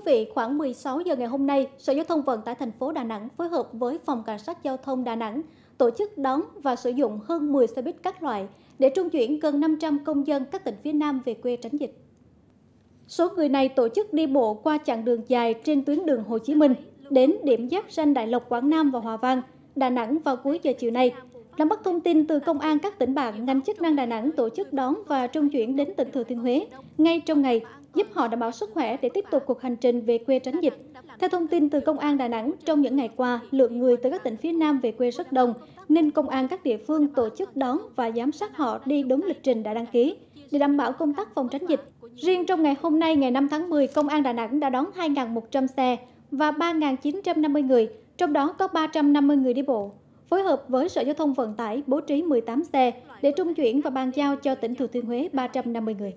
quý vị, khoảng 16 giờ ngày hôm nay, Sở Giao thông Vận tải thành phố Đà Nẵng phối hợp với Phòng Cảnh sát Giao thông Đà Nẵng tổ chức đón và sử dụng hơn 10 xe buýt các loại để trung chuyển gần 500 công dân các tỉnh phía Nam về quê tránh dịch. Số người này tổ chức đi bộ qua chặng đường dài trên tuyến đường Hồ Chí Minh đến điểm giáp ranh Đại Lộc Quảng Nam và Hòa Vang, Đà Nẵng vào cuối giờ chiều nay Nắm bắt thông tin từ công an các tỉnh bạn, ngành chức năng Đà Nẵng tổ chức đón và trung chuyển đến tỉnh Thừa Thiên Huế ngay trong ngày, giúp họ đảm bảo sức khỏe để tiếp tục cuộc hành trình về quê tránh dịch. Theo thông tin từ Công an Đà Nẵng, trong những ngày qua, lượng người từ các tỉnh phía Nam về quê rất đông, nên Công an các địa phương tổ chức đón và giám sát họ đi đúng lịch trình đã đăng ký để đảm bảo công tác phòng tránh dịch. Riêng trong ngày hôm nay, ngày 5 tháng 10, Công an Đà Nẵng đã đón 2.100 xe và 3.950 người, trong đó có 350 người đi bộ phối hợp với Sở Giao thông Vận tải bố trí 18 xe để trung chuyển và bàn giao cho tỉnh Thừa Thiên Huế 350 người.